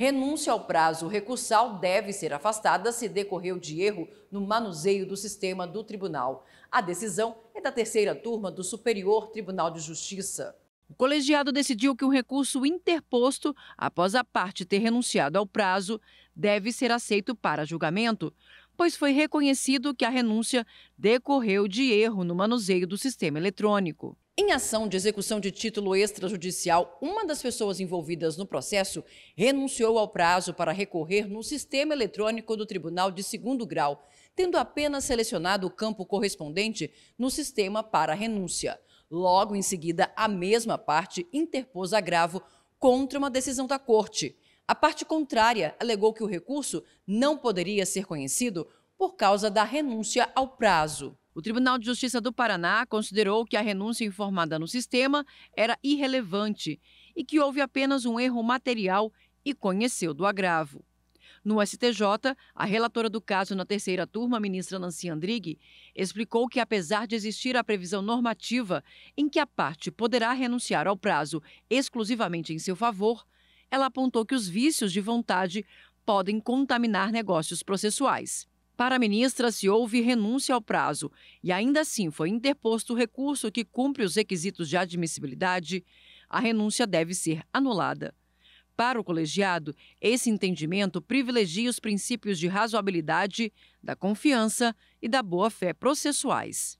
Renúncia ao prazo recursal deve ser afastada se decorreu de erro no manuseio do sistema do tribunal. A decisão é da terceira turma do Superior Tribunal de Justiça. O colegiado decidiu que um recurso interposto, após a parte ter renunciado ao prazo, deve ser aceito para julgamento, pois foi reconhecido que a renúncia decorreu de erro no manuseio do sistema eletrônico. Em ação de execução de título extrajudicial, uma das pessoas envolvidas no processo renunciou ao prazo para recorrer no sistema eletrônico do Tribunal de Segundo Grau, tendo apenas selecionado o campo correspondente no sistema para renúncia. Logo em seguida, a mesma parte interpôs agravo contra uma decisão da Corte. A parte contrária alegou que o recurso não poderia ser conhecido por causa da renúncia ao prazo. O Tribunal de Justiça do Paraná considerou que a renúncia informada no sistema era irrelevante e que houve apenas um erro material e conheceu do agravo. No STJ, a relatora do caso na terceira turma, ministra Nancy Andrighi, explicou que, apesar de existir a previsão normativa em que a parte poderá renunciar ao prazo exclusivamente em seu favor, ela apontou que os vícios de vontade podem contaminar negócios processuais. Para a ministra, se houve renúncia ao prazo e ainda assim foi interposto o recurso que cumpre os requisitos de admissibilidade, a renúncia deve ser anulada. Para o colegiado, esse entendimento privilegia os princípios de razoabilidade, da confiança e da boa-fé processuais.